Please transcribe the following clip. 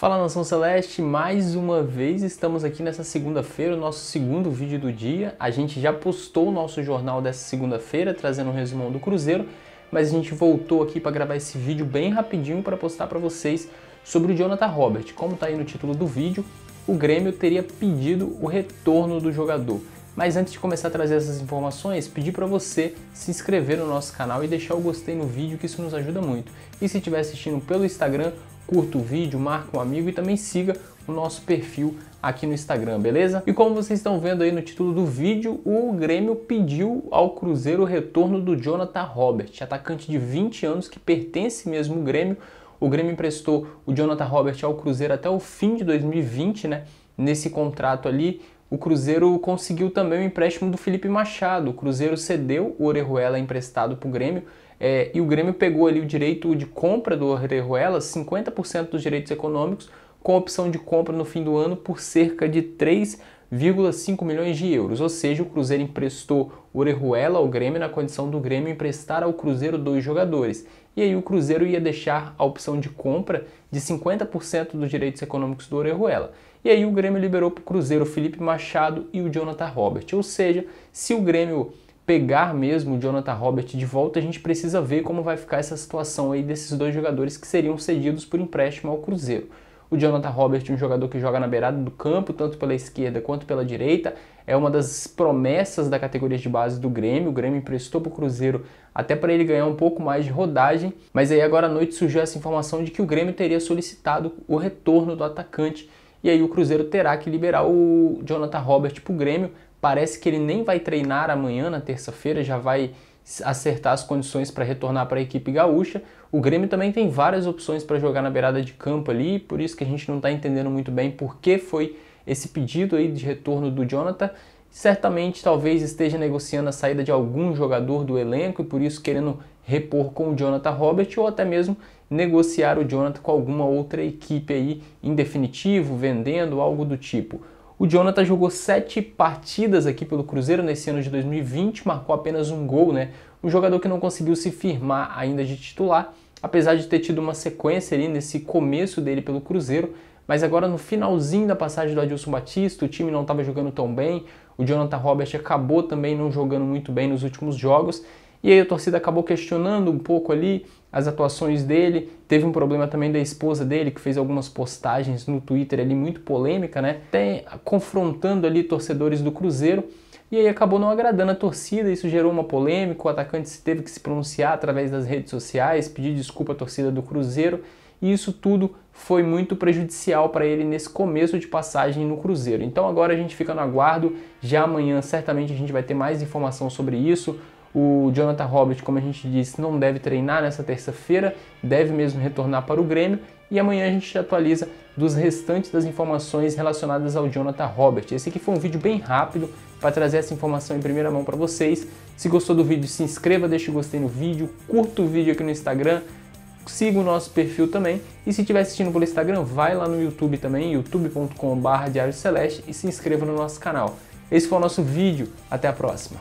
Fala Nação Celeste, mais uma vez estamos aqui nessa segunda-feira, o nosso segundo vídeo do dia. A gente já postou o nosso jornal dessa segunda-feira, trazendo um resumão do Cruzeiro, mas a gente voltou aqui para gravar esse vídeo bem rapidinho para postar para vocês sobre o Jonathan Robert. Como está aí no título do vídeo, o Grêmio teria pedido o retorno do jogador. Mas antes de começar a trazer essas informações, pedir para você se inscrever no nosso canal e deixar o gostei no vídeo, que isso nos ajuda muito. E se estiver assistindo pelo Instagram, curta o vídeo, marca um amigo e também siga o nosso perfil aqui no Instagram, beleza? E como vocês estão vendo aí no título do vídeo, o Grêmio pediu ao Cruzeiro o retorno do Jonathan Robert, atacante de 20 anos que pertence mesmo ao Grêmio. O Grêmio emprestou o Jonathan Robert ao Cruzeiro até o fim de 2020, né? Nesse contrato ali, o Cruzeiro conseguiu também o empréstimo do Felipe Machado. O Cruzeiro cedeu o Orejuela emprestado para o Grêmio é, e o Grêmio pegou ali o direito de compra do Orejuela, 50% dos direitos econômicos, com opção de compra no fim do ano por cerca de 3,5 milhões de euros. Ou seja, o Cruzeiro emprestou Orejuela ao Grêmio na condição do Grêmio emprestar ao Cruzeiro dois jogadores. E aí o Cruzeiro ia deixar a opção de compra de 50% dos direitos econômicos do Orejuela. E aí o Grêmio liberou para o Cruzeiro o Felipe Machado e o Jonathan Robert. Ou seja, se o Grêmio pegar mesmo o Jonathan Robert de volta, a gente precisa ver como vai ficar essa situação aí desses dois jogadores que seriam cedidos por empréstimo ao Cruzeiro. O Jonathan Robert, um jogador que joga na beirada do campo, tanto pela esquerda quanto pela direita, é uma das promessas da categoria de base do Grêmio. O Grêmio emprestou para o Cruzeiro até para ele ganhar um pouco mais de rodagem, mas aí agora à noite surgiu essa informação de que o Grêmio teria solicitado o retorno do atacante. E aí o Cruzeiro terá que liberar o Jonathan Robert para o Grêmio. Parece que ele nem vai treinar amanhã, na terça-feira, já vai acertar as condições para retornar para a equipe gaúcha. O Grêmio também tem várias opções para jogar na beirada de campo ali, por isso que a gente não está entendendo muito bem por que foi esse pedido aí de retorno do Jonathan. Certamente talvez esteja negociando a saída de algum jogador do elenco e por isso querendo repor com o Jonathan Robert ou até mesmo negociar o Jonathan com alguma outra equipe aí em definitivo, vendendo, algo do tipo. O Jonathan jogou sete partidas aqui pelo Cruzeiro nesse ano de 2020, marcou apenas um gol, né? Um jogador que não conseguiu se firmar ainda de titular, apesar de ter tido uma sequência ali nesse começo dele pelo Cruzeiro, mas agora no finalzinho da passagem do Adilson Batista, o time não estava jogando tão bem, o Jonathan Robert acabou também não jogando muito bem nos últimos jogos, e aí a torcida acabou questionando um pouco ali as atuações dele. Teve um problema também da esposa dele, que fez algumas postagens no Twitter ali muito polêmica, né? Até confrontando ali torcedores do Cruzeiro. E aí acabou não agradando a torcida, isso gerou uma polêmica. O atacante teve que se pronunciar através das redes sociais, pedir desculpa à torcida do Cruzeiro. E isso tudo foi muito prejudicial para ele nesse começo de passagem no Cruzeiro. Então agora a gente fica no aguardo. Já amanhã certamente a gente vai ter mais informação sobre isso o Jonathan Roberts, como a gente disse, não deve treinar nessa terça-feira, deve mesmo retornar para o Grêmio. E amanhã a gente atualiza dos restantes das informações relacionadas ao Jonathan Roberts. Esse aqui foi um vídeo bem rápido para trazer essa informação em primeira mão para vocês. Se gostou do vídeo, se inscreva, deixe o gostei no vídeo, curta o vídeo aqui no Instagram, siga o nosso perfil também. E se estiver assistindo pelo Instagram, vai lá no YouTube também, youtube.com.br e se inscreva no nosso canal. Esse foi o nosso vídeo, até a próxima!